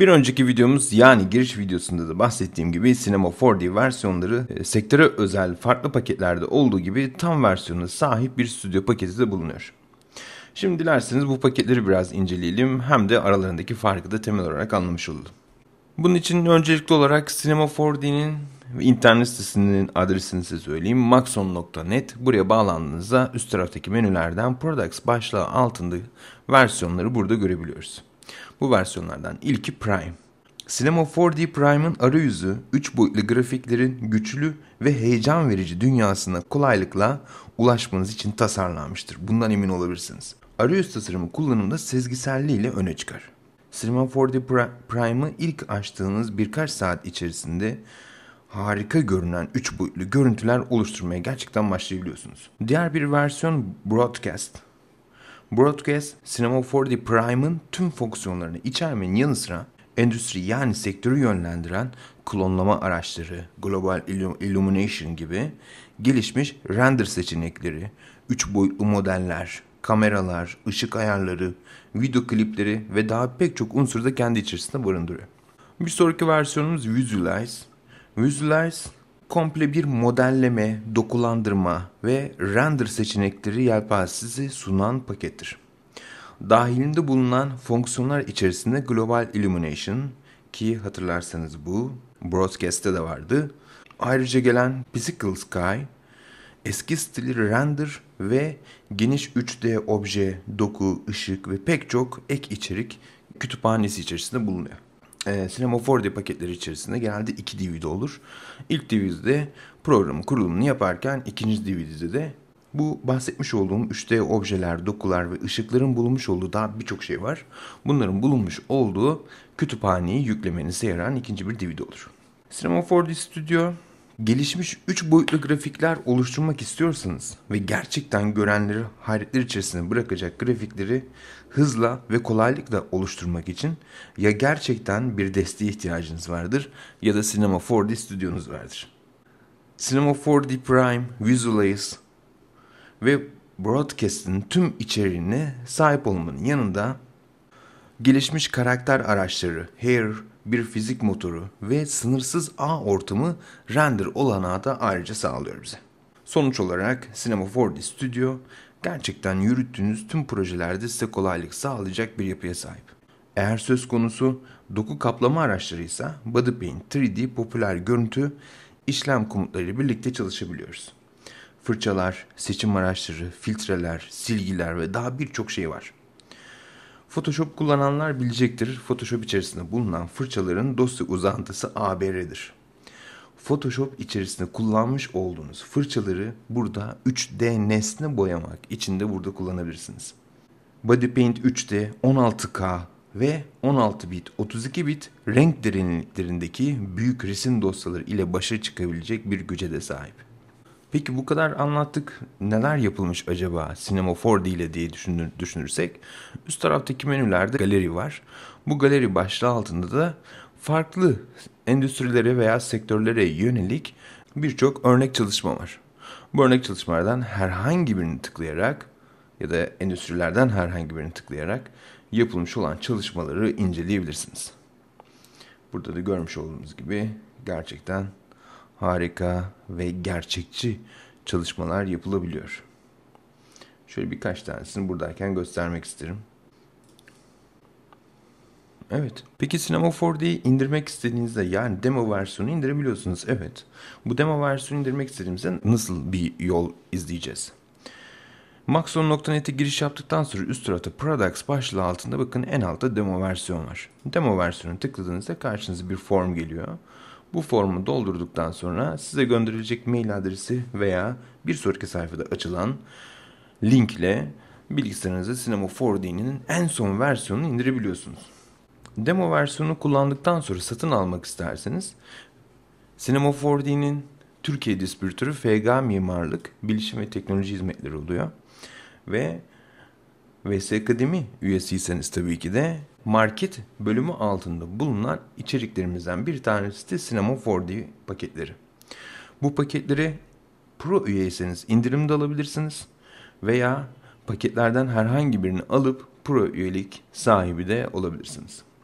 Bir önceki videomuz yani giriş videosunda da bahsettiğim gibi Cinema 4D versiyonları e, sektöre özel farklı paketlerde olduğu gibi tam versiyonuna sahip bir stüdyo paketi de bulunuyor. Şimdi dilerseniz bu paketleri biraz inceleyelim hem de aralarındaki farkı da temel olarak anlamış olalım. Bunun için öncelikli olarak Cinema 4D'nin internet sitesinin adresini size söyleyeyim. maxon.net buraya bağlandığınızda üst taraftaki menülerden Products başlığı altında versiyonları burada görebiliyoruz. Bu versiyonlardan ilki Prime. Cinema 4D Prime'ın arayüzü 3 boyutlu grafiklerin güçlü ve heyecan verici dünyasına kolaylıkla ulaşmanız için tasarlanmıştır. Bundan emin olabilirsiniz. Arayüz tasarımı kullanımda sezgiselliğiyle öne çıkar. Cinema 4D Prime'ı ilk açtığınız birkaç saat içerisinde harika görünen 3 boyutlu görüntüler oluşturmaya gerçekten başlayabiliyorsunuz. Diğer bir versiyon Broadcast. Broadcast Cinema 4D Prime'ın tüm fonksiyonlarını içermenin yanı sıra endüstri yani sektörü yönlendiren klonlama araçları, global illumination gibi gelişmiş render seçenekleri, 3 boyutlu modeller, kameralar, ışık ayarları, video klipleri ve daha pek çok unsuru da kendi içerisinde barındırıyor. Bir sonraki versiyonumuz Visualize. Visualize komple bir modelleme, dokulandırma ve render seçenekleri yelpazesi sunan pakettir. Dahilinde bulunan fonksiyonlar içerisinde Global Illumination ki hatırlarsanız bu Broadcast'te de vardı. Ayrıca gelen Physical Sky, eski stili render ve geniş 3D obje, doku, ışık ve pek çok ek içerik kütüphanesi içerisinde bulunuyor e, Cinema 4D paketleri içerisinde genelde iki DVD olur. İlk DVD'de programı kurulumunu yaparken ikinci DVD'de de bu bahsetmiş olduğum 3D objeler, dokular ve ışıkların bulunmuş olduğu daha birçok şey var. Bunların bulunmuş olduğu kütüphaneyi yüklemenize yarayan ikinci bir DVD olur. Cinema 4D Studio Gelişmiş 3 boyutlu grafikler oluşturmak istiyorsanız ve gerçekten görenleri hayretler içerisine bırakacak grafikleri hızla ve kolaylıkla oluşturmak için ya gerçekten bir desteğe ihtiyacınız vardır ya da Cinema 4D stüdyonuz vardır. Cinema 4D Prime, Visualize ve Broadcast'in tüm içeriğine sahip olmanın yanında gelişmiş karakter araçları Hair, bir fizik motoru ve sınırsız ağ ortamı render olanağı da ayrıca sağlıyor bize. Sonuç olarak Cinema 4D Studio gerçekten yürüttüğünüz tüm projelerde size kolaylık sağlayacak bir yapıya sahip. Eğer söz konusu doku kaplama araçlarıysa Body Paint 3D popüler görüntü işlem komutlarıyla birlikte çalışabiliyoruz. Fırçalar, seçim araçları, filtreler, silgiler ve daha birçok şey var. Photoshop kullananlar bilecektir. Photoshop içerisinde bulunan fırçaların dosya uzantısı ABR'dir. Photoshop içerisinde kullanmış olduğunuz fırçaları burada 3D nesne boyamak için de burada kullanabilirsiniz. Body Paint 3D 16K ve 16 bit 32 bit renk derinliklerindeki büyük resim dosyaları ile başa çıkabilecek bir güce de sahip. Peki bu kadar anlattık. Neler yapılmış acaba Sinema 4D ile diye düşünür, düşünürsek. Üst taraftaki menülerde galeri var. Bu galeri başlığı altında da farklı endüstrilere veya sektörlere yönelik birçok örnek çalışma var. Bu örnek çalışmalardan herhangi birini tıklayarak ya da endüstrilerden herhangi birini tıklayarak yapılmış olan çalışmaları inceleyebilirsiniz. Burada da görmüş olduğunuz gibi gerçekten harika ve gerçekçi çalışmalar yapılabiliyor. Şöyle birkaç tanesini buradayken göstermek isterim. Evet. Peki Cinema 4D'yi indirmek istediğinizde yani demo versiyonu indirebiliyorsunuz. Evet. Bu demo versiyonu indirmek istediğimizde nasıl bir yol izleyeceğiz? Maxon.net'e giriş yaptıktan sonra üst tarafta Products başlığı altında bakın en altta demo versiyon var. Demo versiyonu tıkladığınızda karşınıza bir form geliyor. Bu formu doldurduktan sonra size gönderilecek mail adresi veya bir sonraki sayfada açılan link ile bilgisayarınıza Cinema 4D'nin en son versiyonunu indirebiliyorsunuz. Demo versiyonu kullandıktan sonra satın almak isterseniz Cinema 4D'nin Türkiye distribütörü FG Mimarlık Bilişim ve Teknoloji Hizmetleri oluyor. Ve VS Akademi üyesiyseniz tabii ki de market bölümü altında bulunan içeriklerimizden bir tanesi de Cinema 4D paketleri. Bu paketleri Pro üyeyseniz indirimde alabilirsiniz veya paketlerden herhangi birini alıp Pro üyelik sahibi de olabilirsiniz.